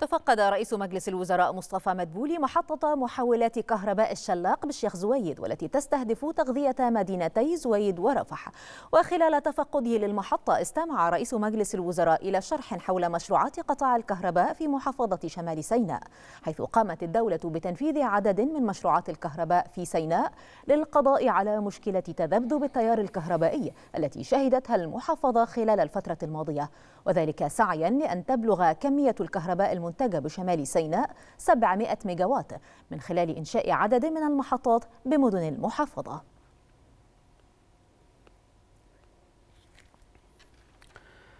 تفقد رئيس مجلس الوزراء مصطفى مدبولي محطة محولات كهرباء الشلاق بالشيخ زويد والتي تستهدف تغذية مدينتي زويد ورفح وخلال تفقده للمحطة استمع رئيس مجلس الوزراء إلى شرح حول مشروعات قطاع الكهرباء في محافظة شمال سيناء حيث قامت الدولة بتنفيذ عدد من مشروعات الكهرباء في سيناء للقضاء على مشكلة تذبذب التيار الكهربائي التي شهدتها المحافظة خلال الفترة الماضية وذلك سعيا لأن تبلغ كمية الكهرباء المنزلية المنتجة بشمال سيناء 700 ميجاوات من خلال إنشاء عدد من المحطات بمدن المحافظة